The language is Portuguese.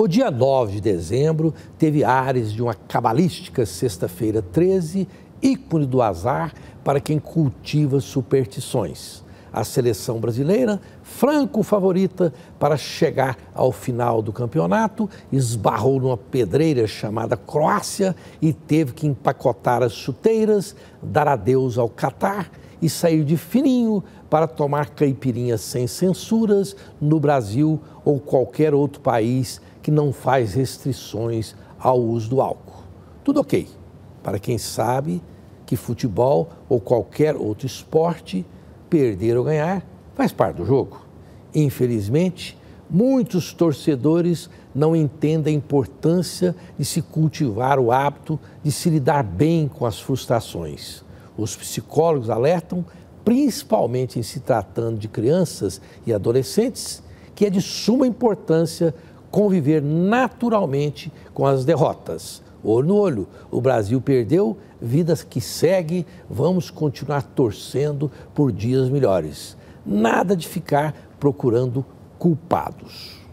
O dia 9 de dezembro teve ares de uma cabalística sexta-feira 13, ícone do azar para quem cultiva superstições. A seleção brasileira, franco favorita para chegar ao final do campeonato, esbarrou numa pedreira chamada Croácia e teve que empacotar as chuteiras, dar adeus ao Catar e sair de fininho para tomar caipirinhas sem censuras no Brasil ou qualquer outro país que não faz restrições ao uso do álcool. Tudo ok, para quem sabe que futebol ou qualquer outro esporte, perder ou ganhar, faz parte do jogo. Infelizmente, muitos torcedores não entendem a importância de se cultivar o hábito de se lidar bem com as frustrações. Os psicólogos alertam, principalmente em se tratando de crianças e adolescentes, que é de suma importância conviver naturalmente com as derrotas. Olho no olho, o Brasil perdeu, vidas que segue, vamos continuar torcendo por dias melhores. Nada de ficar procurando culpados.